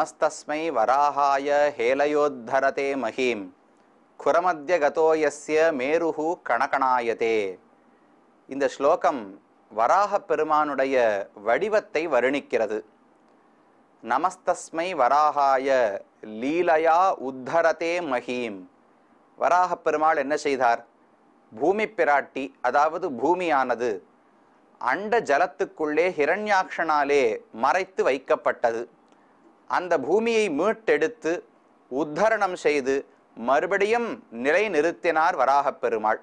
நமஸ்தஸ்மை வராகாய ஹேலயோத்தரதே மகிம் குரமத்திய கதோயசிய மேருகு கணக்கணாயதே இந்த ஸ்லோகம் வராக பெருமானுடைய வடிவத்தை வருணிக்கிறது நமஸ்தஸ்மை வராகாய லீலையா உத்தரதே மகீம் வராக பெருமாள் என்ன செய்தார் பூமி பிராட்டி அதாவது பூமியானது அண்ட ஜலத்துக்குள்ளே ஹிரண்யாக்ஷனாலே மறைத்து வைக்கப்பட்டது அந்த பூமியை மீட்டெடுத்து உத்தரணம் செய்து மறுபடியும் நிலை நிறுத்தினார் வராகப் பெருமாள்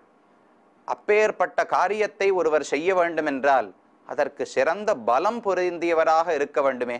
அப்பேற்பட்ட காரியத்தை ஒருவர் செய்ய வேண்டும் என்றால் அதற்கு சிறந்த பலம் பொருந்தியவராக இருக்க வேண்டுமே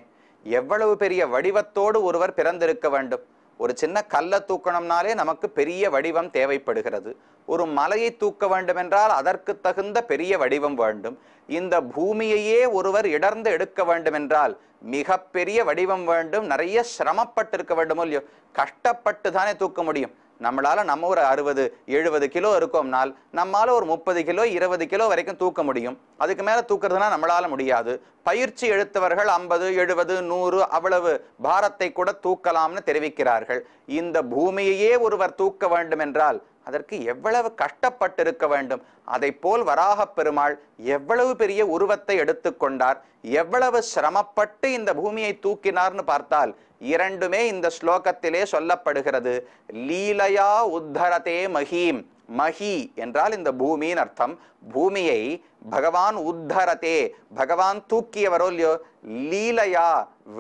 எவ்வளவு பெரிய வடிவத்தோடு ஒருவர் பிறந்திருக்க வேண்டும் ஒரு சின்ன கல்லை தூக்கணும்னாலே நமக்கு பெரிய வடிவம் தேவைப்படுகிறது ஒரு மலையை தூக்க வேண்டுமென்றால் அதற்கு தகுந்த பெரிய வடிவம் வேண்டும் இந்த பூமியையே ஒருவர் இடர்ந்து எடுக்க வேண்டுமென்றால் மிகப்பெரிய வடிவம் வேண்டும் நிறைய சிரமப்பட்டு இருக்க வேண்டும் இல்லையோ கஷ்டப்பட்டு தானே தூக்க முடியும் நம்மளால் நம்ம ஒரு அறுபது எழுபது கிலோ இருக்கோம்னால் நம்மளால் ஒரு முப்பது கிலோ இருபது கிலோ வரைக்கும் தூக்க முடியும் அதுக்கு மேலே தூக்குறதுனா நம்மளால் முடியாது பயிற்சி எழுத்தவர்கள் ஐம்பது எழுபது நூறு அவ்வளவு பாரத்தை கூட தூக்கலாம்னு தெரிவிக்கிறார்கள் இந்த பூமியையே ஒருவர் தூக்க வேண்டும் என்றால் அதற்கு எவ்வளவு கஷ்டப்பட்டிருக்க வேண்டும் அதை போல் வராக பெருமாள் எவ்வளவு பெரிய உருவத்தை எடுத்துக்கொண்டார் எவ்வளவு சிரமப்பட்டு இந்த பூமியை தூக்கினார்னு பார்த்தால் இரண்டுமே இந்த ஸ்லோகத்திலே சொல்லப்படுகிறது லீலையா உத்தரதே மஹீம் மஹி என்றால் இந்த பூமியின் அர்த்தம் பூமியை பகவான் உத்தரதே பகவான் தூக்கியவரோ இல்லையோ லீலையா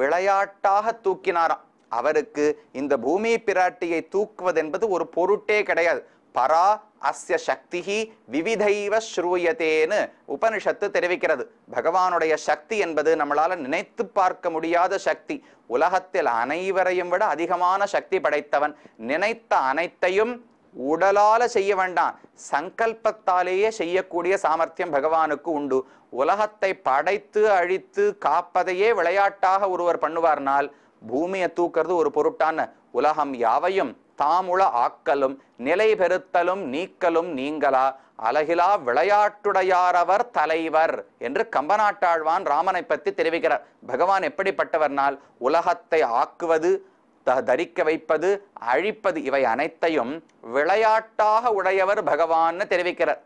விளையாட்டாக தூக்கினாராம் அவருக்கு இந்த பூமி பிராட்டியை தூக்குவதென்பது ஒரு பொருட்டே கிடையாது பரா அஸ்ய சக்தி விவிதைவ ஸ்ரூயத்தேன்னு உபனிஷத்து தெரிவிக்கிறது பகவானுடைய சக்தி என்பது நம்மளால் நினைத்து பார்க்க முடியாத சக்தி உலகத்தில் அனைவரையும் விட அதிகமான சக்தி படைத்தவன் நினைத்த அனைத்தையும் உடலால செய்ய வேண்டாம் சங்கல்பத்தாலேயே செய்யக்கூடிய சாமர்த்தியம் பகவானுக்கு உண்டு உலகத்தை படைத்து அழித்து காப்பதையே விளையாட்டாக ஒருவர் பண்ணுவார்னால் பூமியை தூக்கிறது ஒரு பொருட்டான உலகம் யாவையும் தாமுள ஆக்கலும் நிலை பெருத்தலும் நீக்கலும் நீங்களா அழகிலா விளையாட்டுடையாரவர் தலைவர் என்று கம்பநாட்டாழ்வான் ராமனை பற்றி தெரிவிக்கிறார் பகவான் எப்படிப்பட்டவர்னால் உலகத்தை ஆக்குவது தரிக்க வைப்பது அழிப்பது இவை அனைத்தையும் விளையாட்டாக உடையவர் பகவான்னு தெரிவிக்கிறார்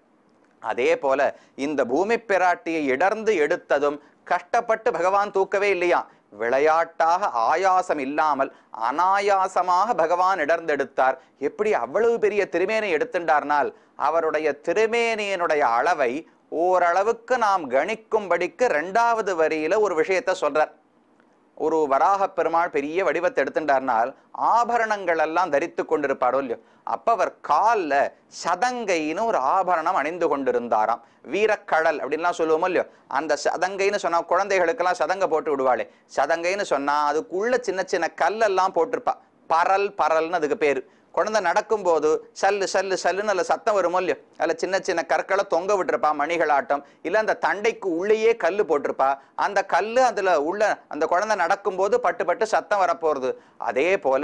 அதே போல இந்த பூமி பிராட்டியை இடர்ந்து எடுத்ததும் கஷ்டப்பட்டு பகவான் தூக்கவே இல்லையா விளையாட்டாக ஆயாசம் இல்லாமல் அனாயாசமாக பகவான் இடர்ந்தெடுத்தார் எப்படி அவ்வளவு பெரிய திருமேனை எடுத்துட்டார்னால் அவருடைய திருமேனியனுடைய அளவை ஓரளவுக்கு நாம் கணிக்கும்படிக்கு ரெண்டாவது வரியில ஒரு விஷயத்தை சொல்றார் ஒரு வராக பெருமாள் பெரிய வடிவத்தை எடுத்துட்டார்னால் ஆபரணங்கள் எல்லாம் தரித்து கொண்டிருப்பாரோ இல்லையோ அப்போ அவர் காலில் சதங்கைன்னு ஒரு ஆபரணம் அணிந்து கொண்டிருந்தாராம் வீரக்கடல் அப்படின்லாம் சொல்லுவோமோ இல்லையோ அந்த சதங்கைன்னு சொன்னால் குழந்தைகளுக்கெல்லாம் சதங்கை போட்டு விடுவாளே சதங்கைன்னு சொன்னால் அதுக்குள்ள சின்ன சின்ன கல்லெல்லாம் போட்டிருப்பா பரல் பரல்னு அதுக்கு பேர் குழந்தை நடக்கும்போது சல்லு சல்லு சல்லுன்னு அதில் சத்தம் வருமோ இல்லையோ அதில் சின்ன சின்ன கற்களை தொங்க விட்டுருப்பா மணிகளாட்டம் இல்லை அந்த தண்டைக்கு உள்ளேயே கல் போட்டிருப்பா அந்த கல் அதில் உள்ள அந்த குழந்தை நடக்கும்போது பட்டு பட்டு சத்தம் வரப்போகிறது அதே போல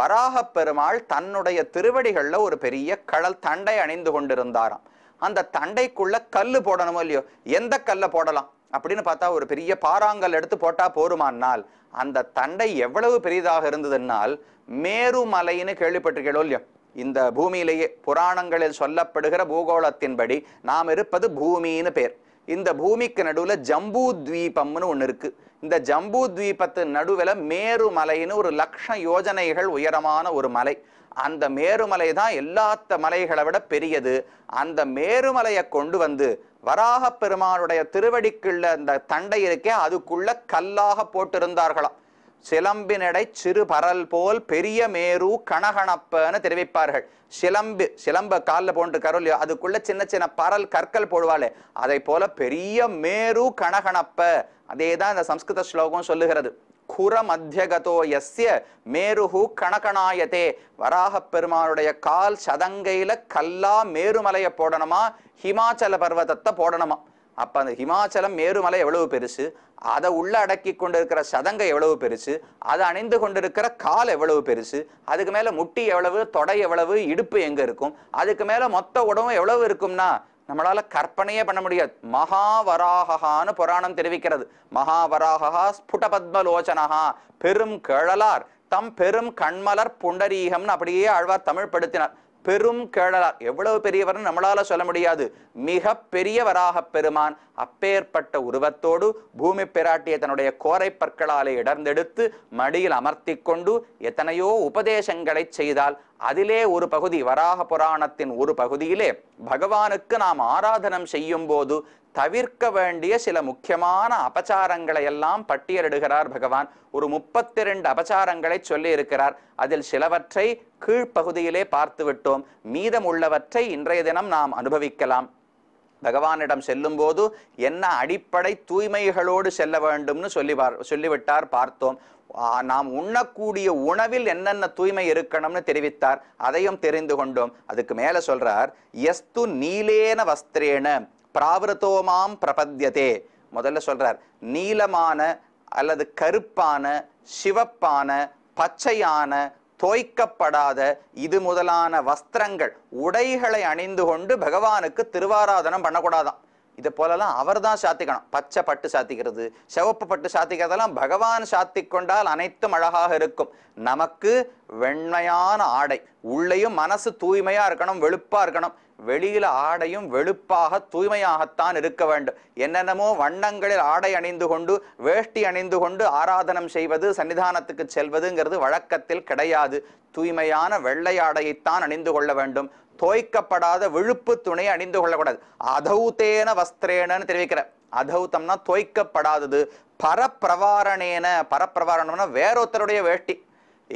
வராக பெருமாள் தன்னுடைய திருவடிகளில் ஒரு பெரிய கடல் தண்டை அணிந்து கொண்டிருந்தாராம் அந்த தண்டைக்குள்ள கல் போடணுமோ இல்லையோ எந்த கல்லை போடலாம் அப்படின்னு பார்த்தா ஒரு பெரிய பாறாங்கல் எடுத்து போட்டால் போருமானால் அந்த தண்டை எவ்வளவு பெரிதாக இருந்ததுன்னால் மேருமலைன்னு கேள்விப்பட்டிருக்கிறோம் இல்லையா இந்த பூமியிலேயே புராணங்களில் சொல்லப்படுகிற பூகோளத்தின்படி நாம் இருப்பது பூமின்னு பேர் இந்த பூமிக்கு நடுவில் ஜம்பூ துவீபம்னு ஒன்று இருக்குது இந்த ஜம்பூ துவீபத்து நடுவில் மேருமலைன்னு ஒரு லட்சம் யோஜனைகள் உயரமான ஒரு மலை அந்த மேருமலை தான் எல்லாத்த மலைகளை விட பெரியது அந்த மேருமலையை கொண்டு வந்து வராக பெருமானுடைய திருவடிக்குள்ள அந்த தண்டை இருக்கே அதுக்குள்ள கல்லாக போட்டிருந்தார்களாம் சிலம்பினடை சிறு பரல் போல் பெரிய மேரு கணகணப்பன்னு தெரிவிப்பார்கள் சிலம்பு சிலம்ப காலில் போன்று இல்லையோ அதுக்குள்ள சின்ன சின்ன பரல் கற்கள் போடுவாளே அதை போல பெரிய மேரு கணகணப்ப அதே தான் இந்த சம்ஸ்கிருத ஸ்லோகம் சொல்லுகிறது குர எஸ்ய மேருகு கணக்கணாயதே வராக பெருமானுடைய கால் சதங்கையில் கல்லா மேருமலையை போடணுமா ஹிமாச்சல பர்வதத்தை போடணுமா அப்போ அந்த ஹிமாச்சலம் மேருமலை எவ்வளவு பெருசு அதை உள்ள அடக்கி கொண்டிருக்கிற சதங்கை எவ்வளவு பெருசு அதை அணிந்து கொண்டிருக்கிற கால் எவ்வளவு பெருசு அதுக்கு மேலே முட்டி எவ்வளவு தொடை எவ்வளவு இடுப்பு எங்கே இருக்கும் அதுக்கு மேலே மொத்த உடம்பு எவ்வளவு இருக்கும்னா நம்மளால கற்பனையே பண்ண முடியாது மகாவராகஹான்னு புராணம் தெரிவிக்கிறது மகாவராகா ஸ்புட பத்மலோச்சனஹா பெரும் கேழலார் தம் பெரும் கண்மலர் புண்டரீகம்னு அப்படியே ஆழ்வார் தமிழ் படுத்தினார் பெரும் கேழலார் எவ்வளவு பெரியவர்னு நம்மளால சொல்ல முடியாது மிக பெரியவராக பெருமான் அப்பேற்பட்ட உருவத்தோடு பூமி பிராட்டிய தன்னுடைய கோரை பற்களாலே இடர்ந்தெடுத்து மடியில் அமர்த்தி கொண்டு எத்தனையோ உபதேசங்களை செய்தால் அதிலே ஒரு பகுதி வராக புராணத்தின் ஒரு பகுதியிலே பகவானுக்கு நாம் ஆராதனம் செய்யும் போது தவிர்க்க வேண்டிய சில முக்கியமான அபச்சாரங்களை எல்லாம் பட்டியலிடுகிறார் பகவான் ஒரு முப்பத்தி ரெண்டு அபச்சாரங்களை சொல்லி இருக்கிறார் அதில் சிலவற்றை கீழ்ப்பகுதியிலே பார்த்துவிட்டோம் மீதம் உள்ளவற்றை இன்றைய தினம் நாம் அனுபவிக்கலாம் பகவானிடம் செல்லும் போது என்ன அடிப்படை தூய்மைகளோடு செல்ல வேண்டும்னு சொல்லி சொல்லிவிட்டார் பார்த்தோம் நாம் உண்ணக்கூடிய உணவில் என்னென்ன தூய்மை இருக்கணும்னு தெரிவித்தார் அதையும் தெரிந்து கொண்டோம் அதுக்கு மேலே சொல்றார் எஸ்து நீலேன வஸ்திரேன பிராவிரதோமாம் பிரபத்தியதே முதல்ல சொல்றார் நீளமான அல்லது கருப்பான சிவப்பான பச்சையான தோய்க்கப்படாத இது முதலான வஸ்திரங்கள் உடைகளை அணிந்து கொண்டு பகவானுக்கு திருவாராதனம் பண்ணக்கூடாதான் இதை போலலாம் அவர் தான் சாத்திக்கணும் பச்சை பட்டு சாத்திக்கிறது சிவப்பு பட்டு சாத்திக்கிறதெல்லாம் பகவான் சாத்தி கொண்டால் அனைத்தும் அழகாக இருக்கும் நமக்கு வெண்மையான ஆடை உள்ளேயும் மனசு தூய்மையாக இருக்கணும் வெளுப்பாக இருக்கணும் வெளியில் ஆடையும் வெளுப்பாக தூய்மையாகத்தான் இருக்க வேண்டும் என்னென்னமோ வண்ணங்களில் ஆடை அணிந்து கொண்டு வேஷ்டி அணிந்து கொண்டு ஆராதனம் செய்வது சன்னிதானத்துக்கு செல்வதுங்கிறது வழக்கத்தில் கிடையாது தூய்மையான வெள்ளை ஆடையைத்தான் அணிந்து கொள்ள வேண்டும் தோய்க்கப்படாத விழுப்பு துணை அணிந்து கொள்ளக்கூடாது அதௌத்தேன வஸ்திரேனன்னு தெரிவிக்கிற அதௌத்தம்னா தோய்க்கப்படாதது பரப்பிரவாரணேன பரப்பிரவாரணம்னா வேறொருத்தருடைய வேஷ்டி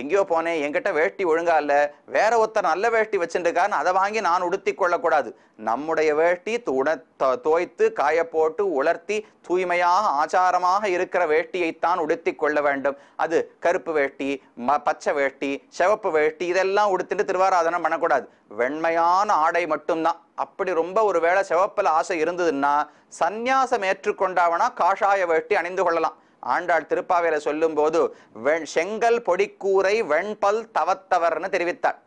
எங்கேயோ போனேன் என்கிட்ட வேட்டி ஒழுங்கா இல்லை வேற ஒருத்தர் நல்ல வேட்டி வச்சுருக்காருன்னு அதை வாங்கி நான் உடுத்தி கொள்ளக்கூடாது நம்முடைய வேட்டி உட தோய்த்து காய போட்டு உலர்த்தி தூய்மையாக ஆச்சாரமாக இருக்கிற வேட்டியைத்தான் உடுத்தி கொள்ள வேண்டும் அது கருப்பு வேட்டி ம பச்சை வேட்டி சிவப்பு வேட்டி இதெல்லாம் உடுத்துட்டு திருவாராதனம் பண்ணக்கூடாது வெண்மையான ஆடை மட்டும்தான் அப்படி ரொம்ப ஒரு வேளை சிவப்பில் ஆசை இருந்ததுன்னா சந்நியாசம் ஏற்றுக்கொண்டாவனா காஷாய வேட்டி அணிந்து கொள்ளலாம் ஆண்டாள் திருப்பாவையில சொல்லும்போது செங்கல் பொடிக்கூரை வெண்பல் தவத்தவர்னு தெரிவித்தார்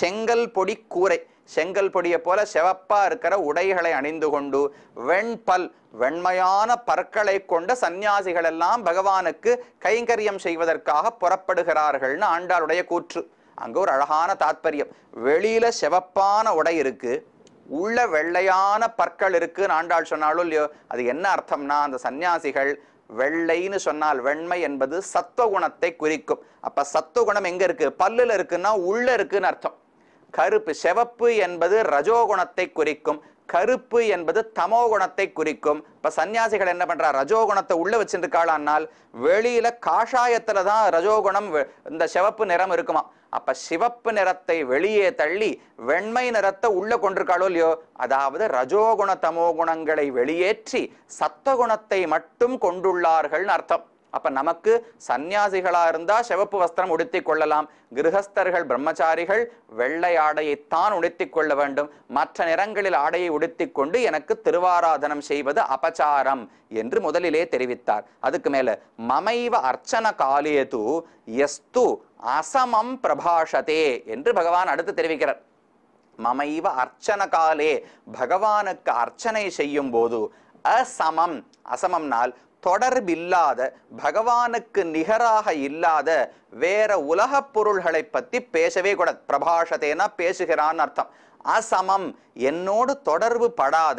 செங்கல் பொடிக்கூரை செங்கல் பொடியை போல செவப்பா இருக்கிற உடைகளை அணிந்து கொண்டு வெண்பல் வெண்மையான பற்களை கொண்ட சந்நியாசிகள் எல்லாம் பகவானுக்கு கைங்கரியம் செய்வதற்காக புறப்படுகிறார்கள்னு ஆண்டாளுடைய கூற்று அங்கு ஒரு அழகான தாத்பரியம் வெளியில செவப்பான உடை இருக்கு உள்ள வெள்ளையான பற்கள் இருக்குன்னு ஆண்டாள் சொன்னாலும் இல்லையோ அது என்ன அர்த்தம்னா அந்த சன்னியாசிகள் வெள்ளைன்னு சொன்னால் வெண்மை என்பது சத்துவ குணத்தை குறிக்கும் அப்ப சத்துவ குணம் எங்க இருக்கு பல்லுல இருக்குன்னா உள்ள இருக்குன்னு அர்த்தம் கருப்பு செவப்பு என்பது ரஜோகுணத்தை குறிக்கும் கருப்பு என்பது தமோ குணத்தை குறிக்கும் இப்ப சன்னியாசிகள் என்ன பண்றா ரஜோகுணத்தை உள்ளே வச்சுருக்காளானால் வெளியில காஷாயத்தில் தான் ரஜோகுணம் இந்த செவப்பு நிறம் இருக்குமா அப்ப சிவப்பு நிறத்தை வெளியே தள்ளி வெண்மை நிறத்தை உள்ள கொண்டிருக்காளோ இல்லையோ அதாவது ரஜோகுண தமோ குணங்களை வெளியேற்றி சத்தகுணத்தை மட்டும் கொண்டுள்ளார்கள்னு அர்த்தம் அப்ப நமக்கு சந்நியாசிகளா இருந்தா சிவப்பு வஸ்திரம் உடுத்தி கொள்ளலாம் கிரகஸ்தர்கள் பிரம்மச்சாரிகள் வெள்ளை ஆடையைத்தான் உடுத்தி கொள்ள வேண்டும் மற்ற நிறங்களில் ஆடையை உடுத்தி கொண்டு எனக்கு திருவாராதனம் செய்வது அபச்சாரம் என்று முதலிலே தெரிவித்தார் அதுக்கு மேல மமைவ அர்ச்சன காலியது எஸ்து அசமம் பிரபாஷதே என்று பகவான் அடுத்து தெரிவிக்கிறார் மமைவ அர்ச்சன காலே பகவானுக்கு அர்ச்சனை செய்யும் போது அசமம் அசமம்னால் தொடர்பில்லாத பகவானுக்கு நிகராக இல்லாத வேற உலகப் பொருள்களை பற்றி பேசவே கூடாது பிரபாஷத்தேனா பேசுகிறான்னு அர்த்தம் அசமம் என்னோடு தொடர்பு படாத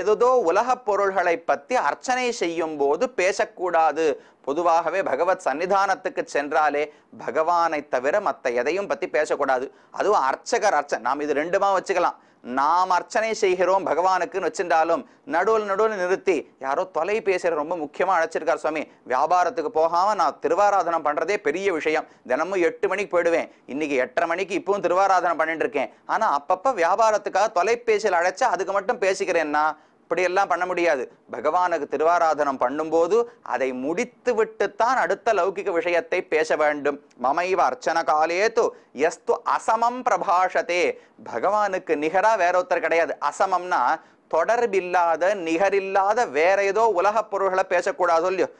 எதுதோ உலகப் பொருள்களை பற்றி அர்ச்சனை செய்யும் போது பேசக்கூடாது பொதுவாகவே பகவத் சன்னிதானத்துக்கு சென்றாலே பகவானை தவிர மற்ற எதையும் பற்றி பேசக்கூடாது அதுவும் அர்ச்சகர் அர்ச்சன் நாம் இது ரெண்டுமா வச்சுக்கலாம் நாம் அர்ச்சனை செய்கிறோம் பகவானுக்குன்னு வச்சிருந்தாலும் நடுவில் நடுவில் நிறுத்தி யாரோ தொலை ரொம்ப முக்கியமாக அழைச்சிருக்கார் சுவாமி வியாபாரத்துக்கு போகாமல் நான் திருவாராதனம் பண்ணுறதே பெரிய விஷயம் தினமும் எட்டு மணிக்கு போயிடுவேன் இன்னைக்கு எட்டரை மணிக்கு இப்பவும் திருவாராதனம் பண்ணிட்டு இருக்கேன் ஆனால் அப்பப்போ வியாபாரத்துக்காக தொலைபேசியில் அழைச்சா அதுக்கு மட்டும் பேசிக்கிறேன்னா இப்படியெல்லாம் பண்ண முடியாது பகவானுக்கு திருவாராதனம் பண்ணும்போது அதை முடித்து விட்டுத்தான் அடுத்த லௌகிக விஷயத்தை பேச வேண்டும் மமைவ அர்ச்சன காலேத்து எஸ்து அசமம் பிரபாஷதே பகவானுக்கு நிகரா வேற ஒருத்தர் கிடையாது அசமம்னா தொடர்பில்லாத நிகரில்லாத வேற ஏதோ உலக பொருள்களை பேசக்கூடாது இல்லையோ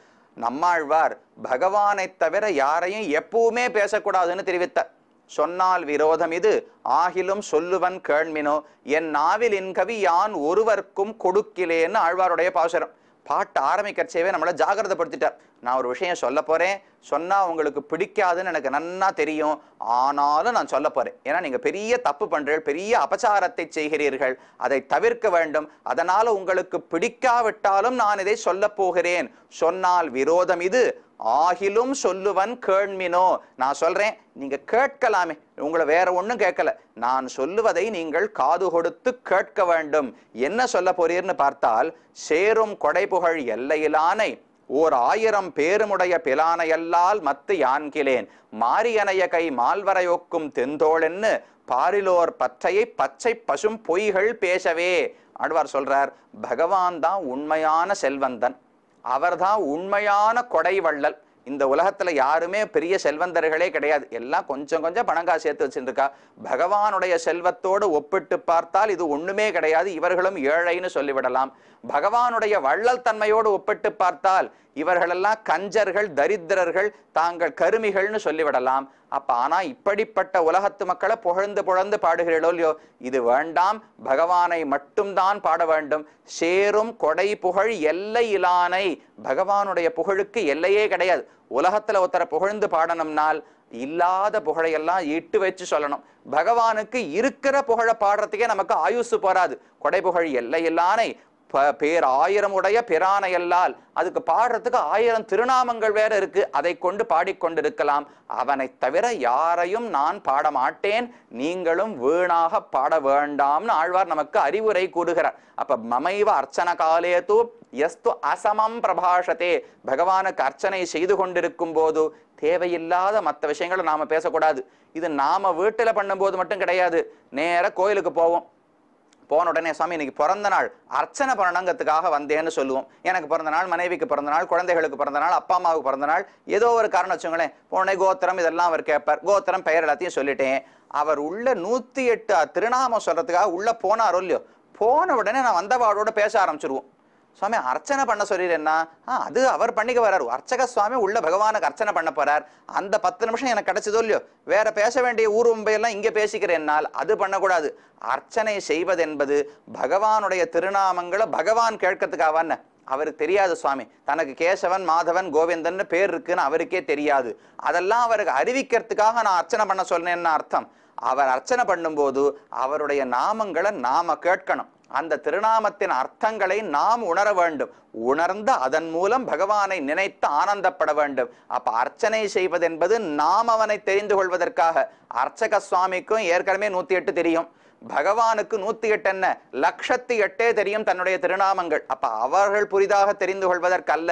நம்மாழ்வார் பகவானை தவிர யாரையும் எப்பவுமே பேசக்கூடாதுன்னு தெரிவித்தார் சொன்னால் விரோதம் இது ஆகிலும் சொல்லுவன் கேள்மினோ என் நாவில் என் கவி யான் ஒருவர்க்கும் கொடுக்கலேன்னு ஆழ்வாருடைய பாசுரம் பாட்டு ஆரம்பிக்கிறச்சேவே நம்மளை ஜாகிரதப்படுத்திட்டார் நான் ஒரு விஷயம் சொல்ல போகிறேன் சொன்னால் உங்களுக்கு பிடிக்காதுன்னு எனக்கு நன்னா தெரியும் ஆனாலும் நான் சொல்ல போகிறேன் ஏன்னா நீங்கள் பெரிய தப்பு பண்ணுறீர்கள் பெரிய அபச்சாரத்தை செய்கிறீர்கள் அதை தவிர்க்க வேண்டும் அதனால் உங்களுக்கு பிடிக்காவிட்டாலும் நான் இதை சொல்ல போகிறேன் சொன்னால் விரோதம் இது ஆகிலும் சொல்லுவன் கேள்மினோ நான் சொல்றேன் நீங்க கேட்கலாமே உங்களை வேற ஒன்றும் கேட்கல நான் சொல்லுவதை நீங்கள் காது கொடுத்து கேட்க வேண்டும் என்ன சொல்ல போறீர்னு பார்த்தால் சேரும் கொடை புகழ் எல்லையிலானை ஓர் ஆயிரம் பேருமுடைய பிலானையல்லால் மத்து யான்கிலேன் மாரியனைய கை மால்வரையொக்கும் தெந்தோளென்னு பாரிலோர் பற்றையை பச்சை பசும் பொய்கள் பேசவே அடுவார் சொல்றார் பகவான் தான் உண்மையான செல்வந்தன் அவர்தான் உண்மையான கொடை வள்ளல் இந்த உலகத்தில் யாருமே பெரிய செல்வந்தர்களே கிடையாது எல்லாம் கொஞ்சம் கொஞ்சம் பணங்கா சேர்த்து வச்சுருக்கா பகவானுடைய செல்வத்தோடு ஒப்பிட்டு பார்த்தால் இது ஒன்றுமே கிடையாது இவர்களும் ஏழைன்னு சொல்லிவிடலாம் பகவானுடைய வள்ளல் தன்மையோடு ஒப்பிட்டு பார்த்தால் இவர்களெல்லாம் கஞ்சர்கள் தரித்திரர்கள் தாங்கள் கருமிகள்னு சொல்லிவிடலாம் அப்ப ஆனா இப்படிப்பட்ட உலகத்து மக்களை புகழ்ந்து புகழ்ந்து பாடுகிறீர்களோ இல்லையோ இது வேண்டாம் பகவானை மட்டும்தான் பாட வேண்டும் சேரும் கொடை புகழ் எல்லை இலானை பகவானுடைய புகழுக்கு எல்லையே கிடையாது உலகத்துல ஒருத்தரை புகழ்ந்து பாடணும்னால் இல்லாத புகழையெல்லாம் இட்டு வச்சு சொல்லணும் பகவானுக்கு இருக்கிற புகழை பாடுறதுக்கே நமக்கு ஆயுசு போராது கொடை புகழ் எல்லையில்லானை பேர் ஆயிரம் உடைய பிரானையல்லால் அதுக்கு பாடுறதுக்கு ஆயிரம் திருநாமங்கள் வேற இருக்கு அதை கொண்டு பாடிக்கொண்டிருக்கலாம் அவனை தவிர யாரையும் நான் பாட மாட்டேன் நீங்களும் வீணாக பாட வேண்டாம்னு ஆழ்வார் நமக்கு அறிவுரை கூறுகிறார் அப்ப மமைவ அர்ச்சன தூ எஸ்து அசமம் பிரபாஷத்தே பகவானுக்கு அர்ச்சனை செய்து கொண்டிருக்கும் போது தேவையில்லாத மற்ற விஷயங்களை நாம பேசக்கூடாது இது நாம வீட்டில் பண்ணும்போது மட்டும் கிடையாது நேர கோயிலுக்கு போவோம் போன உடனே சாமி இன்னைக்கு பிறந்த நாள் அர்ச்சனை பண்ணணுங்கிறதுக்காக வந்தேன்னு சொல்லுவோம் எனக்கு பிறந்த நாள் மனைவிக்கு பிறந்த நாள் குழந்தைகளுக்கு பிறந்த நாள் அப்பா அம்மாவுக்கு பிறந்த நாள் ஏதோ ஒரு காரணம் வச்சுங்களேன் போனே கோத்திரம் இதெல்லாம் அவர் கேட்பார் கோத்திரம் பெயர் எல்லாத்தையும் சொல்லிட்டேன் அவர் உள்ள நூற்றி எட்டு திருநாமம் சொல்கிறதுக்காக உள்ளே போனாரோ இல்லையோ போன உடனே நான் வந்தவாடோட பேச ஆரம்பிச்சிருவோம் சுவாமி அர்ச்சனை பண்ண சொல்லிடுறேன்னா அது அவர் பண்ணிக்க வராரு அர்ச்சக சுவாமி உள்ள பகவானுக்கு அர்ச்சனை பண்ண போறார் அந்த பத்து நிமிஷம் எனக்கு கிடைச்சதோ இல்லையோ வேற பேச வேண்டிய ஊர் உண்மையெல்லாம் இங்கே பேசிக்கிறேன்னால் அது பண்ணக்கூடாது அர்ச்சனை செய்வதென்பது பகவானுடைய திருநாமங்களை பகவான் கேட்கறதுக்காவான்னு அவருக்கு தெரியாது சுவாமி தனக்கு கேசவன் மாதவன் கோவிந்தன் பேர் இருக்குன்னு அவருக்கே தெரியாது அதெல்லாம் அவருக்கு அறிவிக்கிறதுக்காக நான் அர்ச்சனை பண்ண சொன்னேன்னு அர்த்தம் அவர் அர்ச்சனை பண்ணும்போது அவருடைய நாமங்களை நாம கேட்கணும் அந்த திருநாமத்தின் அர்த்தங்களை நாம் உணர வேண்டும் உணர்ந்து அதன் மூலம் பகவானை நினைத்து ஆனந்தப்பட வேண்டும் அப்ப அர்ச்சனை செய்வது என்பது நாம் அவனை தெரிந்து கொள்வதற்காக அர்ச்சக சுவாமிக்கும் ஏற்கனவே நூத்தி எட்டு தெரியும் பகவானுக்கு நூத்தி எட்டு என்ன லட்சத்தி எட்டே தெரியும் தன்னுடைய திருநாமங்கள் அப்ப அவர்கள் புரிதாக தெரிந்து கொள்வதற்கல்ல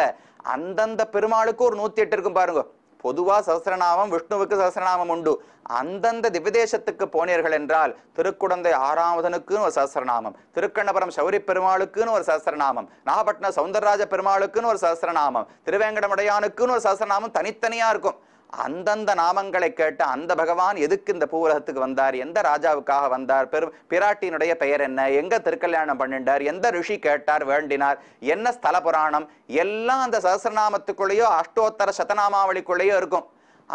அந்தந்த பெருமாளுக்கு ஒரு நூத்தி எட்டு இருக்கும் பாருங்க பொதுவாக சஹசிரநாமம் விஷ்ணுவுக்கு சஹசிரநாமம் உண்டு அந்தந்த திவ்யதேசத்துக்கு போனீர்கள் என்றால் திருக்குடந்தை ஆறாவதனுக்குன்னு ஒரு சஹசிரநாமம் திருக்கண்ணபுரம் சௌரி பெருமாளுக்குன்னு ஒரு சஹசிரநாமம் நாகப்பட்டினம் சவுந்தரராஜ பெருமாளுக்குன்னு ஒரு சஹசிரநாமம் திருவேங்கடமுடையானுக்குன்னு ஒரு சஹசிரநாமம் தனித்தனியாக இருக்கும் அந்தந்த நாமங்களை கேட்ட அந்த பகவான் எதுக்கு இந்த பூவுலகத்துக்கு வந்தார் எந்த ராஜாவுக்காக வந்தார் பெரு பிராட்டியினுடைய பெயர் என்ன எங்க திருக்கல்யாணம் பண்ணிண்டார் எந்த ரிஷி கேட்டார் வேண்டினார் என்ன ஸ்தல புராணம் எல்லாம் அந்த சகசிரநாமத்துக்குள்ளேயோ அஷ்டோத்தர சதநாமாவளிக்குள்ளேயோ இருக்கும்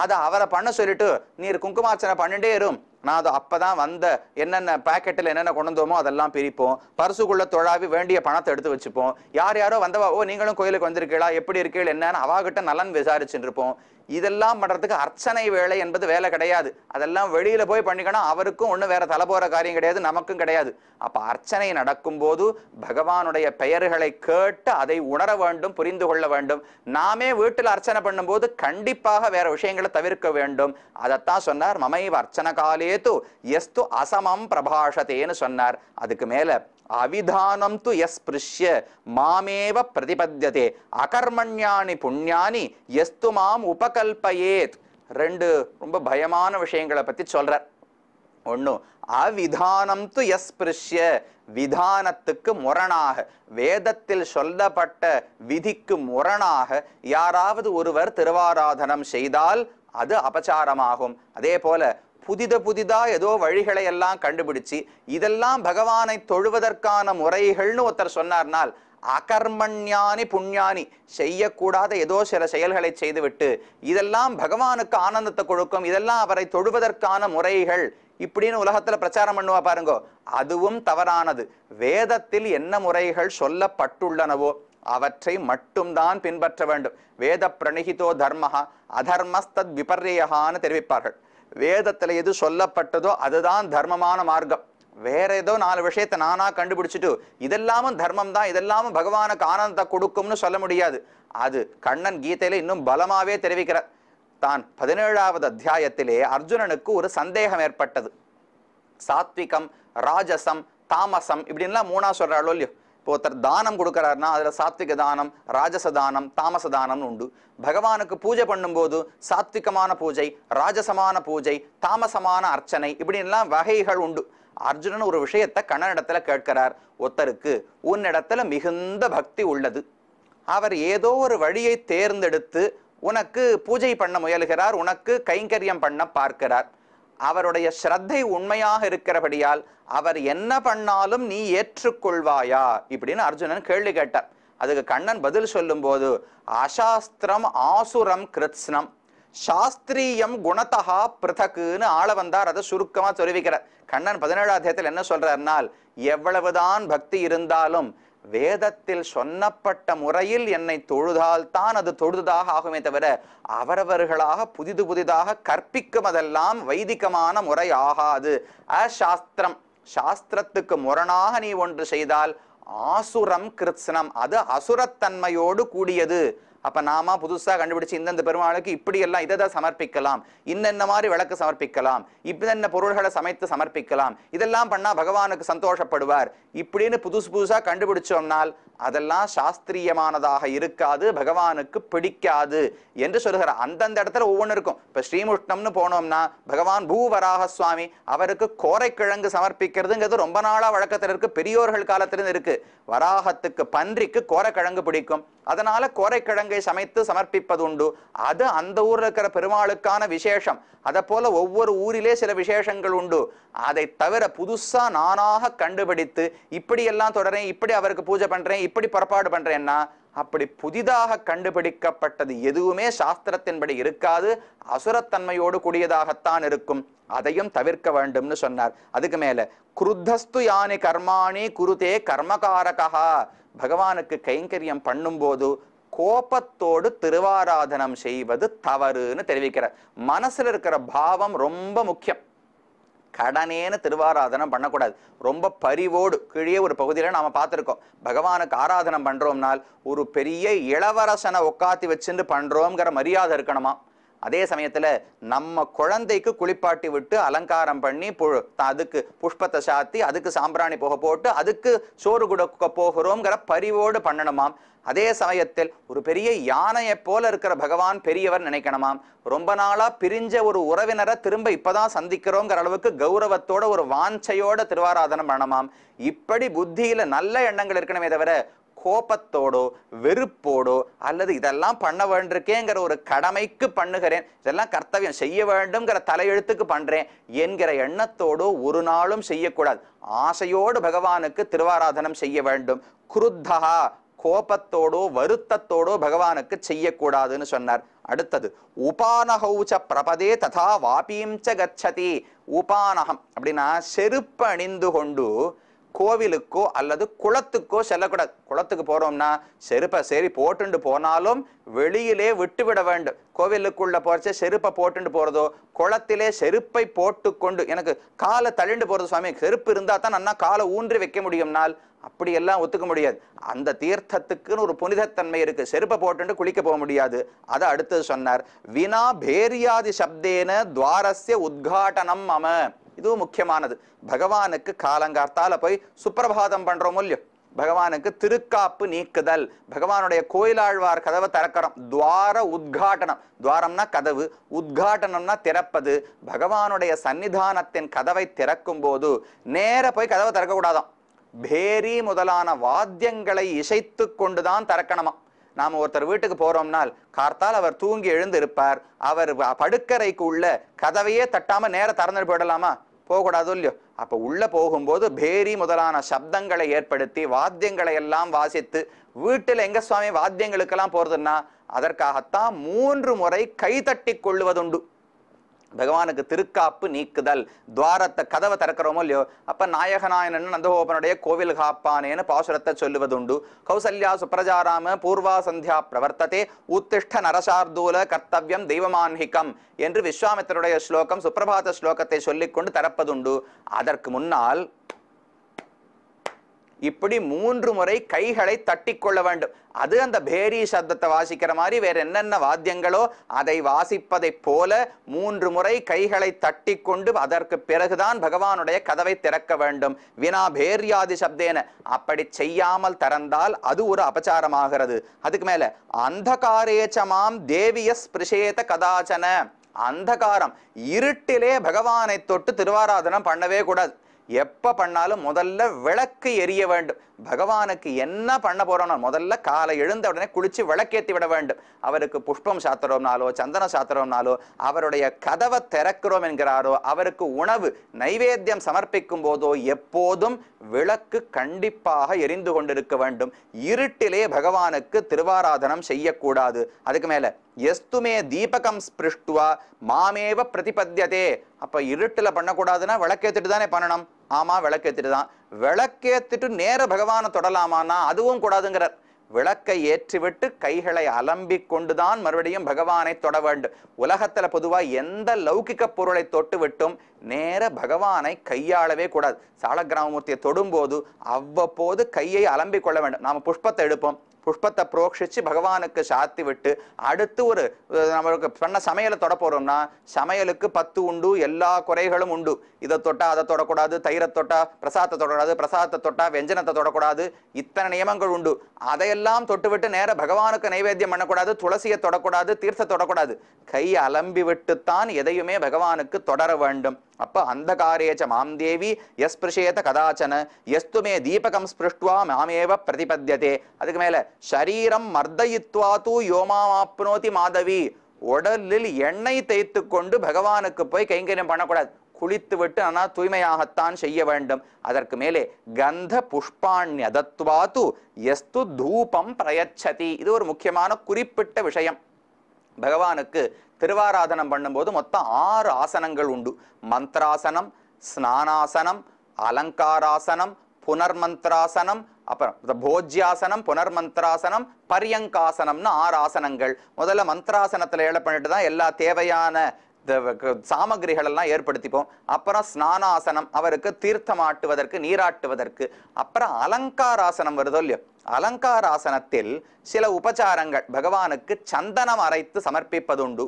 அதை அவரை பண்ண சொல்லிட்டு நீர் குங்குமாச்சனை பண்ணிட்டே இருக்கும் நான் அது அப்போ தான் வந்த என்னென்ன பேக்கெட்டில் என்னென்ன கொண்டு வந்தோமோ அதெல்லாம் பிரிப்போம் பரிசுக்குள்ளே தொழாவி வேண்டிய பணத்தை எடுத்து வச்சுப்போம் யார் யாரோ வந்தவா ஓ நீங்களும் கோயிலுக்கு வந்திருக்கீங்களா எப்படி இருக்கீள் என்னன்னு அவாகிட்ட நலன் விசாரிச்சுட்டு இருப்போம் இதெல்லாம் பண்ணுறதுக்கு அர்ச்சனை வேலை என்பது வேலை கிடையாது அதெல்லாம் வெளியில் போய் பண்ணிக்கணும் அவருக்கும் ஒன்றும் வேறு தலை போகிற காரியம் கிடையாது நமக்கும் கிடையாது அப்போ அர்ச்சனை நடக்கும்போது பகவானுடைய பெயர்களை கேட்டு அதை உணர வேண்டும் புரிந்து கொள்ள வேண்டும் நாமே வீட்டில் அர்ச்சனை பண்ணும்போது கண்டிப்பாக வேறு விஷயங்களை தவிர்க்க வேண்டும் அதைத்தான் சொன்னார் மமைவ அர்ச்சன காலி சேது எஸ்து அசமம் பிரபாஷத்தேன்னு சொன்னார் அதுக்கு மேல அவிதானம் து எஸ் பிருஷ்ய மாமேவ பிரதிபத்தியதே அகர்மண்யானி புண்ணியானி எஸ்து மாம் உபகல்பயேத் ரெண்டு ரொம்ப பயமான விஷயங்களை பத்தி சொல்றார் ஒண்ணு அவிதானம் து எஸ் பிருஷ்ய விதானத்துக்கு முரணாக வேதத்தில் சொல்லப்பட்ட விதிக்கு முரணாக யாராவது ஒருவர் திருவாராதனம் செய்தால் அது அபச்சாரமாகும் அதே போல புதித புதிதாக ஏதோ வழிகளை எல்லாம் கண்டுபிடிச்சு இதெல்லாம் பகவானை தொழுவதற்கான முறைகள்னு ஒருத்தர் சொன்னார்னால் அகர்மண்யானி புண்ணியானி செய்யக்கூடாத ஏதோ சில செயல்களை செய்துவிட்டு இதெல்லாம் பகவானுக்கு ஆனந்தத்தை கொடுக்கும் இதெல்லாம் அவரை தொழுவதற்கான முறைகள் இப்படின்னு உலகத்தில் பிரச்சாரம் பண்ணுவா பாருங்கோ அதுவும் தவறானது வேதத்தில் என்ன முறைகள் சொல்லப்பட்டுள்ளனவோ அவற்றை மட்டும்தான் பின்பற்ற வேண்டும் வேத பிரணிகிதோ தர்மஹா அதர்மஸ்தத் விபர்யகான்னு தெரிவிப்பார்கள் வேதத்தில் எது சொல்லப்பட்டதோ அதுதான் தர்மமான மார்க்கம் வேற ஏதோ நாலு விஷயத்தை நானா கண்டுபிடிச்சிட்டு இதெல்லாமும் தர்மம் தான் இதெல்லாமும் பகவானுக்கு ஆனந்தத்தை கொடுக்கும்னு சொல்ல முடியாது அது கண்ணன் கீதையில இன்னும் பலமாவே தெரிவிக்கிறார் தான் பதினேழாவது அத்தியாயத்திலே அர்ஜுனனுக்கு ஒரு சந்தேகம் ஏற்பட்டது சாத்விகம் ராஜசம் தாமசம் இப்படின்லாம் மூணா சொல்றாளோ இல்லையோ ஒருத்தர் தானம் கொடுக்குறாருன்னா அதில் சாத்விக தானம் ராஜச தானம் தாமச தானம்னு உண்டு பகவானுக்கு பூஜை பண்ணும்போது சாத்விகமான பூஜை ராஜசமான பூஜை தாமசமான அர்ச்சனை இப்படின்லாம் வகைகள் உண்டு அர்ஜுனன் ஒரு விஷயத்தை கண்ணனிடத்தில் கேட்கிறார் ஒருத்தருக்கு உன்னிடத்துல மிகுந்த பக்தி உள்ளது அவர் ஏதோ ஒரு வழியை தேர்ந்தெடுத்து உனக்கு பூஜை பண்ண முயல்கிறார் உனக்கு கைங்கரியம் பண்ண பார்க்கிறார் அவருடைய ஸ்ரத்தை உண்மையாக இருக்கிறபடியால் அவர் என்ன பண்ணாலும் நீ ஏற்றுக்கொள்வாயா இப்படின்னு அர்ஜுனன் கேள்வி கேட்டார் அதுக்கு கண்ணன் பதில் சொல்லும்போது அசாஸ்திரம் ஆசுரம் கிருத்ஸ்னம் சாஸ்திரியம் குணத்தகா பிருதக்குன்னு ஆள வந்தார் அதை சுருக்கமாக தெரிவிக்கிறார் கண்ணன் பதினேழாம் தேதியில் என்ன சொல்றாருனால் எவ்வளவுதான் பக்தி இருந்தாலும் வேதத்தில் சொன்னப்பட்ட முறையில் என்னை தொழுதால்தான் அது தொழுதாக ஆகுமே தவிர அவரவர்களாக புதிது புதிதாக கற்பிக்கும் அதெல்லாம் வைதிகமான முறை ஆகாது அசாஸ்திரம் சாஸ்திரத்துக்கு முரணாக நீ ஒன்று செய்தால் ஆசுரம் கிருத்ஸ்னம் அது அசுரத்தன்மையோடு கூடியது அப்போ நாம புதுசாக கண்டுபிடிச்சு இந்தந்த பெருமாளுக்கு இப்படி எல்லாம் இதை தான் சமர்ப்பிக்கலாம் இன்னென்ன மாதிரி விளக்கு சமர்ப்பிக்கலாம் இப்பென்ன பொருள்களை சமைத்து சமர்ப்பிக்கலாம் இதெல்லாம் பண்ணால் பகவானுக்கு சந்தோஷப்படுவார் இப்படின்னு புதுசு புதுசாக கண்டுபிடிச்சோம்னால் அதெல்லாம் சாஸ்திரியமானதாக இருக்காது பகவானுக்கு பிடிக்காது என்று சொல்கிற அந்தந்த இடத்துல ஒவ்வொன்று இருக்கும் இப்போ ஸ்ரீமுஷ்ணம்னு போனோம்னா பகவான் பூவராக சுவாமி அவருக்கு கோரைக்கிழங்கு சமர்ப்பிக்கிறதுங்கிறது ரொம்ப நாளாக வழக்கத்தில் இருக்குது பெரியோர்கள் காலத்திலிருந்து இருக்குது வராகத்துக்கு பன்றிக்கு கோரைக்கிழங்கு பிடிக்கும் அதனால் கோரைக்கிழங்கு உணவை சமைத்து சமர்ப்பிப்பது உண்டு அது அந்த ஊரில் இருக்கிற பெருமாளுக்கான விசேஷம் அதை போல ஒவ்வொரு ஊரிலே சில விசேஷங்கள் உண்டு அதை தவிர புதுசாக நானாக கண்டுபிடித்து இப்படியெல்லாம் தொடரேன் இப்படி அவருக்கு பூஜை பண்றேன் இப்படி புறப்பாடு பண்றேன்னா அப்படி புதிதாக கண்டுபிடிக்கப்பட்டது எதுவுமே சாஸ்திரத்தின்படி இருக்காது அசுரத்தன்மையோடு கூடியதாகத்தான் இருக்கும் அதையும் தவிர்க்க வேண்டும்னு சொன்னார் அதுக்கு மேல குருத்தஸ்து யானி கர்மாணி குருதே கர்மகாரகா பகவானுக்கு கைங்கரியம் பண்ணும்போது கோபத்தோடு திருவாராதனம் செய்வது தவறுன்னு தெரிவிக்கிறார் மனசில் இருக்கிற பாவம் ரொம்ப முக்கியம் கடனேன்னு திருவாராதனம் பண்ணக்கூடாது ரொம்ப பரிவோடு கீழே ஒரு பகுதியில் நாம் பார்த்துருக்கோம் பகவானுக்கு ஆராதனம் பண்ணுறோம்னால் ஒரு பெரிய இளவரசனை உட்காத்தி வச்சுட்டு பண்ணுறோங்கிற மரியாதை இருக்கணுமா அதே சமயத்தில் நம்ம குழந்தைக்கு குளிப்பாட்டி விட்டு அலங்காரம் பண்ணி பு அதுக்கு புஷ்பத்தை சாத்தி அதுக்கு சாம்பிராணி போக போட்டு அதுக்கு சோறு கொடுக்க போகிறோங்கிற பரிவோடு பண்ணணுமாம் அதே சமயத்தில் ஒரு பெரிய யானையை போல இருக்கிற பகவான் பெரியவர் நினைக்கணுமாம் ரொம்ப நாளாக பிரிஞ்ச ஒரு உறவினரை திரும்ப இப்பதான் சந்திக்கிறோங்கிற அளவுக்கு கௌரவத்தோட ஒரு வாஞ்சையோட திருவாராதனம் பண்ணணுமாம் இப்படி புத்தியில் நல்ல எண்ணங்கள் இருக்கணுமே தவிர கோபத்தோடோ வெறுப்போடோ அல்லது இதெல்லாம் பண்ண வேண்டியிருக்கேங்கிற ஒரு கடமைக்கு பண்ணுகிறேன் இதெல்லாம் கர்த்தவியம் செய்ய வேண்டும்ங்கிற தலையெழுத்துக்கு பண்ணுறேன் என்கிற எண்ணத்தோடோ ஒரு நாளும் செய்யக்கூடாது ஆசையோடு பகவானுக்கு திருவாராதனம் செய்ய வேண்டும் குருத்தா கோபத்தோடோ வருத்தத்தோடோ பகவானுக்கு செய்யக்கூடாதுன்னு சொன்னார் அடுத்தது உபானகௌச்ச பிரபதே ததா வாபீம் ச கச்சதி உபானகம் அப்படின்னா செருப்பு அணிந்து கொண்டு கோவிலுக்கோ அல்லது குளத்துக்கோ செல்லக்கூடாது குளத்துக்கு போகிறோம்னா செருப்பை சரி போட்டுண்டு போனாலும் வெளியிலே விட்டுவிட வேண்டும் கோவிலுக்குள்ளே போகிறச்ச செருப்பை போட்டுண்டு போகிறதோ குளத்திலே செருப்பை போட்டு கொண்டு எனக்கு காலை தள்ளிண்டு போகிறது சுவாமி செருப்பு இருந்தால் தான் நான் காலை ஊன்றி வைக்க முடியும்னால் அப்படியெல்லாம் ஒத்துக்க முடியாது அந்த தீர்த்தத்துக்குன்னு ஒரு புனிதத்தன்மை இருக்கு செருப்பை போட்டுண்டு குளிக்க போக முடியாது அதை அடுத்தது சொன்னார் வினா பேரியாதி சப்தேன துவாரஸ்ய உத்காட்டனம் அம இதுவும் முக்கியமானது பகவானுக்கு காலங்கார்த்தால போய் சுப்பிரபாதம் பண்றோம் இல்லையோ பகவானுக்கு திருக்காப்பு நீக்குதல் பகவானுடைய கோயிலாழ்வார் கதவை திறக்கிறோம் துவார உத்காட்டனம் துவாரம்னா கதவு உத்காட்டனம்னா திறப்பது பகவானுடைய சன்னிதானத்தின் கதவை திறக்கும் போது நேர போய் கதவை திறக்கக்கூடாதாம் பேரி முதலான வாத்தியங்களை இசைத்து கொண்டுதான் திறக்கணுமா நாம் ஒருத்தர் வீட்டுக்கு போகிறோம்னால் கார்த்தால் அவர் தூங்கி எழுந்திருப்பார் அவர் படுக்கரைக்கு உள்ள கதவையே தட்டாமல் நேர திறந்துட்டு போயிடலாமா போகக்கூடாதோ இல்லையோ அப்போ உள்ளே போகும்போது பேரி முதலான சப்தங்களை ஏற்படுத்தி வாத்தியங்களை எல்லாம் வாசித்து வீட்டில் எங்க சுவாமி வாத்தியங்களுக்கெல்லாம் போகிறதுன்னா அதற்காகத்தான் மூன்று முறை கைதட்டி கொள்ளுவதுண்டு பகவானுக்கு திருக்காப்பு நீக்குதல் துவாரத்தை கதவை திறக்கிறோமோ இல்லையோ அப்போ நாயகநாயனன் நந்தகோபனுடைய கோவில் காப்பானேன்னு பாசுரத்தை சொல்லுவதுண்டு கௌசல்யா சுப்ரஜாராம பூர்வா சந்தியா பிரவர்த்ததே உத்திஷ்ட நரசார்தூல கர்த்தவியம் தெய்வமான்ஹிகம் என்று விஸ்வாமித்தருடைய ஸ்லோகம் சுப்பிரபாத ஸ்லோகத்தை சொல்லிக்கொண்டு தரப்பதுண்டு அதற்கு முன்னால் இப்படி மூன்று முறை கைகளை தட்டிக்கொள்ள வேண்டும் அது அந்த பேரி சப்தத்தை வாசிக்கிற மாதிரி வேற என்னென்ன வாத்தியங்களோ அதை வாசிப்பதை போல மூன்று முறை கைகளை தட்டி கொண்டு அதற்கு பிறகுதான் பகவானுடைய கதவை திறக்க வேண்டும் வினா பேர்யாதி சப்தேன அப்படி செய்யாமல் திறந்தால் அது ஒரு அபச்சாரமாகிறது அதுக்கு மேல அந்தகாரேச்சமாம் தேவிய ஸ்பிருஷேத கதாச்சன அந்தகாரம் இருட்டிலே பகவானை தொட்டு திருவாராதனம் பண்ணவே கூடாது எப்போ பண்ணாலும் முதல்ல விளக்கு எரிய வேண்டும் பகவானுக்கு என்ன பண்ண போறோம்னா முதல்ல காலை எழுந்த உடனே குளிச்சு விளக்கேத்தி விட வேண்டும் அவருக்கு புஷ்பம் சாத்திரம்னாலோ சந்தன சாத்திரம்னாலோ அவருடைய கதவை திறக்கிறோம் என்கிறாரோ அவருக்கு உணவு நைவேத்தியம் சமர்ப்பிக்கும் போதோ எப்போதும் விளக்கு கண்டிப்பாக எரிந்து கொண்டிருக்க வேண்டும் இருட்டிலே பகவானுக்கு திருவாராதனம் செய்யக்கூடாது அதுக்கு மேல எஸ்துமே தீபகம் ஸ்பிருஷ்டுவா மாமேவ பிரதிபத்தியதே அப்ப இருட்டில் பண்ணக்கூடாதுன்னா விளக்கேத்துட்டு தானே பண்ணணும் ஆமாம் விளக்கேற்றிட்டு தான் விளக்கேற்றிட்டு நேர பகவானை தொடலாமான்னா அதுவும் கூடாதுங்கிறார் விளக்கை ஏற்றிவிட்டு கைகளை அலம்பிக் கொண்டுதான் மறுபடியும் பகவானை தொட வேண்டும் உலகத்துல பொதுவா எந்த லௌகிக்க பொருளை தொட்டுவிட்டும் நேர பகவானை கையாளவே கூடாது சாலகிராமமூர்த்தியை தொடும்போது அவ்வப்போது கையை அலம்பிக் கொள்ள வேண்டும் நாம புஷ்பத்தை எடுப்போம் புஷ்பத்தை புரோக்ஷிச்சு பகவானுக்கு சாத்தி விட்டு அடுத்து ஒரு நம்மளுக்கு பண்ண சமையலை தொட போகிறோம்னா சமையலுக்கு பத்து உண்டு எல்லா குறைகளும் உண்டு இதை தொட்டா அதை தொடக்கூடாது தயிரை தொட்டா பிரசாதத்தை தொடக்கூடாது பிரசாதத்தை தொட்டா வெஞ்சனத்தை தொடக்கூடாது இத்தனை நியமங்கள் உண்டு அதையெல்லாம் தொட்டுவிட்டு நேர பகவானுக்கு நைவேத்தியம் பண்ணக்கூடாது துளசியை தொடக்கூடாது தீர்த்த தொடக்கூடாது கை அலம்பி விட்டுத்தான் எதையுமே பகவானுக்கு தொடர வேண்டும் அப்ப அந்த காரியச்ச மாம் தேவி எஸ் பிருஷேத கதாச்சன எஸ்துமே தீபகம் ஸ்பிருஷ்டுவா மாமேவ பிரதிபத்தியதே அதுக்கு மேல சரீரம் மர்தயித்வா தூ யோமாப்னோதி மாதவி உடலில் எண்ணெய் தேய்த்து கொண்டு பகவானுக்கு போய் கைங்கரியம் பண்ணக்கூடாது குளித்துவிட்டு ஆனால் தூய்மையாகத்தான் செய்ய வேண்டும் அதற்கு மேலே கந்த புஷ்பாண்யதத்வாத்து எஸ்து தூபம் பிரயச்சதி இது ஒரு முக்கியமான குறிப்பிட்ட விஷயம் பகவானுக்கு திருவாராதனம் பண்ணும்போது மொத்தம் ஆறு ஆசனங்கள் உண்டு மந்திராசனம் ஸ்நானாசனம் அலங்காராசனம் புனர்மந்த்ராசனம் அப்புறம் போஜ்யாசனம் புனர்மந்த்ராசனம் பரியங்காசனம்னு ஆறு ஆசனங்கள் முதல்ல மந்த்ராசனத்தில் ஏழை பண்ணிட்டு தான் எல்லா தேவையான சாமகிரிகள் எல்லாம் ஏற்படுத்திப்போம் அப்புறம் ஸ்நானாசனம் அவருக்கு தீர்த்தமாட்டுவதற்கு நீராட்டுவதற்கு அப்புறம் அலங்காராசனம் வருதோ இல்லையோ அலங்காராசனத்தில் சில உபச்சாரங்கள் பகவானுக்கு சந்தனம் அரைத்து சமர்ப்பிப்பதுண்டு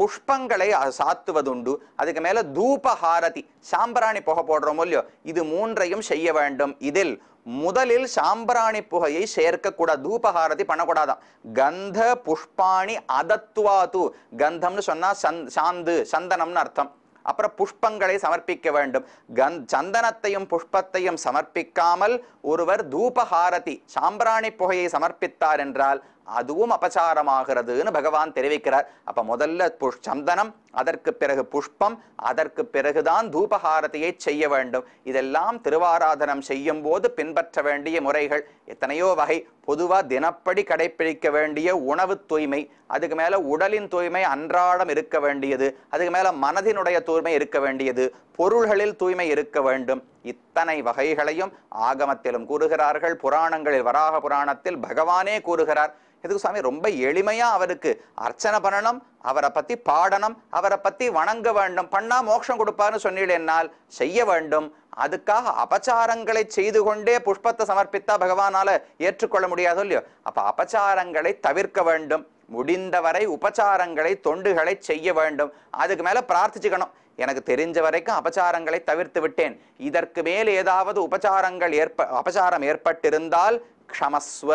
புஷ்பங்களை சாத்துவதுண்டு அதுக்கு மேலே தூபஹாரதி சாம்பிராணி புகை போடுறோமோ இல்லையோ இது மூன்றையும் செய்ய வேண்டும் இதில் முதலில் சாம்பிராணி புகையை சேர்க்கக்கூடாது தூபஹாரதி பண்ணக்கூடாதான் கந்த புஷ்பாணி அதத்துவாது கந்தம்னு சொன்னால் சந்த் சாந்து சந்தனம்னு அர்த்தம் அப்புறம் புஷ்பங்களை சமர்ப்பிக்க வேண்டும் கந் சந்தனத்தையும் புஷ்பத்தையும் சமர்ப்பிக்காமல் ஒருவர் தூபஹாரதி சாம்பிராணி புகையை சமர்ப்பித்தார் என்றால் அதுவும் அபசாரமாகிறதுன்னு பகவான் தெரிவிக்கிறார் அப்ப முதல்ல சந்தனம் அதற்கு பிறகு புஷ்பம் அதற்கு பிறகுதான் தூபஹாரதியை செய்ய வேண்டும் இதெல்லாம் திருவாராதனம் செய்யும் போது பின்பற்ற வேண்டிய முறைகள் எத்தனையோ வகை பொதுவாக தினப்படி கடைப்பிடிக்க வேண்டிய உணவு தூய்மை அதுக்கு மேலே உடலின் தூய்மை அன்றாடம் இருக்க வேண்டியது அதுக்கு மேலே மனதினுடைய தூய்மை இருக்க வேண்டியது பொருள்களில் தூய்மை இருக்க வேண்டும் இத்தனை வகைகளையும் ஆகமத்திலும் கூறுகிறார்கள் புராணங்களில் வராக புராணத்தில் பகவானே கூறுகிறார் எதுக்கு சுவாமி ரொம்ப எளிமையாக அவருக்கு அர்ச்சனை பண்ணணும் அவரை பற்றி பாடணும் அவரை பற்றி வணங்க வேண்டும் பண்ணால் மோட்சம் கொடுப்பார்னு என்னால் செய்ய வேண்டும் அதுக்காக அபச்சாரங்களை செய்து கொண்டே புஷ்பத்தை சமர்ப்பித்தா பகவானால ஏற்றுக்கொள்ள முடியாதோ இல்லையோ அப்ப அபச்சாரங்களை தவிர்க்க வேண்டும் முடிந்தவரை உபச்சாரங்களை தொண்டுகளை செய்ய வேண்டும் அதுக்கு மேல பிரார்த்திச்சுக்கணும் எனக்கு தெரிஞ்ச வரைக்கும் அபச்சாரங்களை தவிர்த்து விட்டேன் இதற்கு மேல் ஏதாவது உபச்சாரங்கள் ஏற்ப அபச்சாரம் ஏற்பட்டிருந்தால் க்ஷமஸ்வ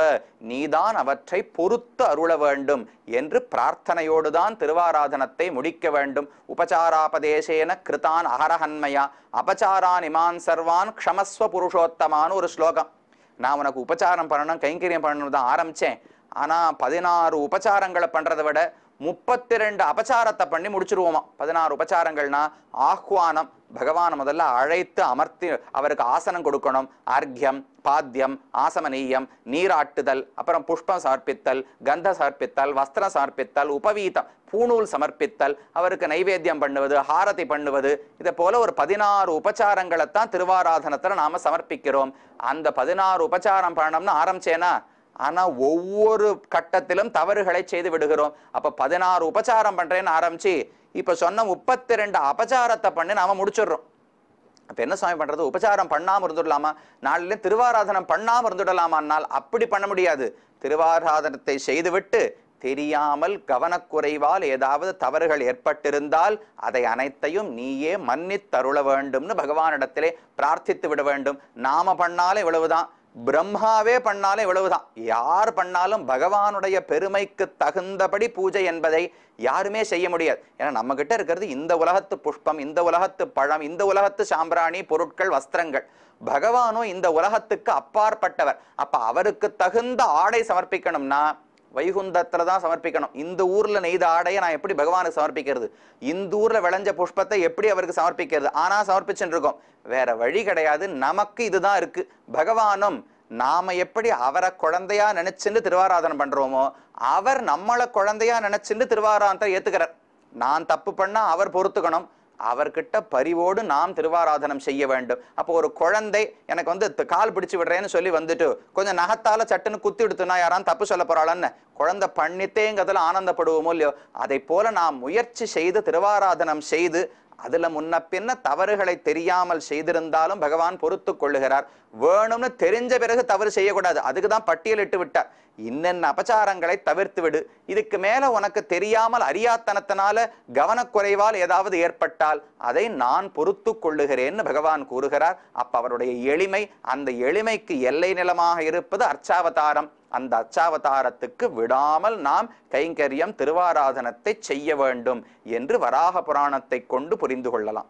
நீதான் அவற்றை பொறுத்து அருள வேண்டும் என்று பிரார்த்தனையோடுதான் திருவாராதனத்தை முடிக்க வேண்டும் உபசாராபதேசேன கிருதான் அகரஹன்மையா அபசாரான் இமான் சர்வான் க்ஷமஸ்வ புருஷோத்தமான ஒரு ஸ்லோகம் நான் உனக்கு உபச்சாரம் பண்ணணும் கைங்கரியம் பண்ணணும் தான் ஆரம்பித்தேன் ஆனால் பதினாறு உபச்சாரங்களை பண்ணுறதை விட முப்பத்தி ரெண்டு அபச்சாரத்தை பண்ணி முடிச்சிருவோமா பதினாறு உபச்சாரங்கள்னா ஆஹ்வானம் பகவானை முதல்ல அழைத்து அமர்த்தி அவருக்கு ஆசனம் கொடுக்கணும் அர்க்யம் பாத்தியம் ஆசமனீயம் நீராட்டுதல் அப்புறம் புஷ்பம் சமர்ப்பித்தல் கந்த சமர்ப்பித்தல் வஸ்திரம் சமர்ப்பித்தல் உபவீதம் பூணூல் சமர்ப்பித்தல் அவருக்கு நைவேத்தியம் பண்ணுவது ஹாரதி பண்ணுவது இதை போல ஒரு பதினாறு உபச்சாரங்களைத்தான் திருவாராதனத்தில் நாம் சமர்ப்பிக்கிறோம் அந்த பதினாறு உபச்சாரம் பண்ணணும்னு ஆரம்பிச்சேன்னா ஆனால் ஒவ்வொரு கட்டத்திலும் தவறுகளை செய்து விடுகிறோம் அப்போ பதினாறு உபச்சாரம் பண்ணுறேன்னு ஆரம்பிச்சு இப்போ சொன்ன முப்பத்தி ரெண்டு அபச்சாரத்தை பண்ணி நாம முடிச்சிடுறோம் அப்ப என்ன சுவாமி பண்ணுறது உபச்சாரம் பண்ணாம இருந்துடலாமா நாளிலே திருவாராதனம் பண்ணாம இருந்துடலாமான்னால் அப்படி பண்ண முடியாது திருவாராதனத்தை செய்துவிட்டு தெரியாமல் கவனக்குறைவால் ஏதாவது தவறுகள் ஏற்பட்டிருந்தால் அதை அனைத்தையும் நீயே மன்னித்தருள வேண்டும்னு பகவானிடத்திலே பிரார்த்தித்து விட வேண்டும் நாம பண்ணாலே இவ்வளவுதான் பிரம்மாவே பண்ணாலும் இவ்வளவுதான் யார் பண்ணாலும் பகவானுடைய பெருமைக்கு தகுந்தபடி பூஜை என்பதை யாருமே செய்ய முடியாது ஏன்னா நம்ம கிட்ட இருக்கிறது இந்த உலகத்து புஷ்பம் இந்த உலகத்து பழம் இந்த உலகத்து சாம்பிராணி பொருட்கள் வஸ்திரங்கள் பகவானும் இந்த உலகத்துக்கு அப்பாற்பட்டவர் அப்ப அவருக்கு தகுந்த ஆடை சமர்ப்பிக்கணும்னா வைகுந்தத்தில் தான் சமர்ப்பிக்கணும் இந்த ஊரில் நெய்த ஆடையை நான் எப்படி பகவானுக்கு சமர்ப்பிக்கிறது இந்த ஊரில் விளைஞ்ச புஷ்பத்தை எப்படி அவருக்கு சமர்ப்பிக்கிறது ஆனால் சமர்ப்பிச்சுன்னு இருக்கோம் வேற வழி கிடையாது நமக்கு இதுதான் இருக்குது பகவானும் நாம் எப்படி அவரை குழந்தையா நினைச்சுட்டு திருவாராதனம் பண்ணுறோமோ அவர் நம்மளை குழந்தையா நினைச்சுட்டு திருவாராதனத்தை ஏற்றுக்கிறார் நான் தப்பு பண்ணால் அவர் பொறுத்துக்கணும் அவர்கிட்ட பரிவோடு நாம் திருவாராதனம் செய்ய வேண்டும் அப்போ ஒரு குழந்தை எனக்கு வந்து கால் பிடிச்சு விடுறேன்னு சொல்லி வந்துட்டு கொஞ்சம் நகத்தால் சட்டுன்னு குத்தி எடுத்துனா யாராவது தப்பு சொல்ல போறாளன்னு குழந்தை பண்ணித்தேங்கிறதுல ஆனந்தப்படுவோமோ இல்லையோ அதை போல நாம் முயற்சி செய்து திருவாராதனம் செய்து அதுல முன்ன பின்ன தவறுகளை தெரியாமல் செய்திருந்தாலும் பகவான் பொறுத்து கொள்ளுகிறார் வேணும்னு தெரிஞ்ச பிறகு தவறு செய்யக்கூடாது அதுக்கு தான் பட்டியலிட்டு விட்டார் இன்னென்ன அபச்சாரங்களை தவிர்த்து விடு இதுக்கு மேல உனக்கு தெரியாமல் அறியாத்தனத்தினால கவனக்குறைவால் ஏதாவது ஏற்பட்டால் அதை நான் பொறுத்து கொள்ளுகிறேன்னு பகவான் கூறுகிறார் அப்ப அவருடைய எளிமை அந்த எளிமைக்கு எல்லை நிலமாக இருப்பது அர்ச்சாவதாரம் அந்த அச்சாவதாரத்துக்கு விடாமல் நாம் கைங்கரியம் திருவாராதனத்தை செய்ய வேண்டும் என்று வராக புராணத்தை கொண்டு புரிந்து கொள்ளலாம்